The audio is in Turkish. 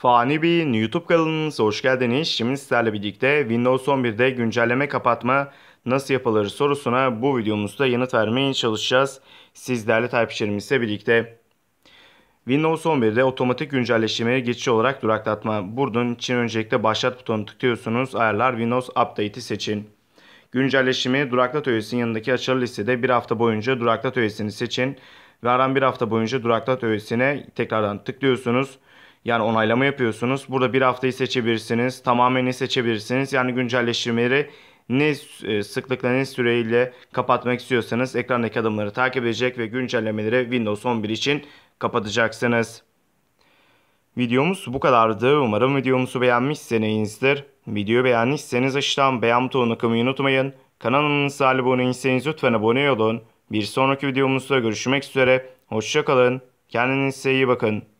Fani Bey'in YouTube kanalınıza hoş geldiniz. Şimdi sizlerle birlikte Windows 11'de güncelleme kapatma nasıl yapılır sorusuna bu videomuzda yanıt vermeye çalışacağız. Sizlerle takipçilerimizle birlikte. Windows 11'de otomatik güncelleştirmeleri geçici olarak duraklatma. Buradan için öncelikle başlat butonu tıklıyorsunuz. Ayarlar Windows Update'i seçin. Güncelleştirmeyi duraklat öğesinin yanındaki açılı listede bir hafta boyunca duraklat öğesini seçin. Ve aran bir hafta boyunca duraklat öğesine tekrardan tıklıyorsunuz. Yani onaylama yapıyorsunuz. Burada bir haftayı seçebilirsiniz. Tamamen seçebilirsiniz. Yani güncelleştirmeleri ne e, sıklıkla ne süreyle kapatmak istiyorsanız ekrandaki adımları takip edecek ve güncellemeleri Windows 11 için kapatacaksınız. Videomuz bu kadardı. Umarım videomuzu beğenmişsinizdir. Videoyu beğendiyseniz aşağıdan beğen butonuna kılmayı unutmayın. Kanalımıza abone değilseniz lütfen abone olun. Bir sonraki videomuzda görüşmek üzere. Hoşçakalın. Kendinize iyi bakın.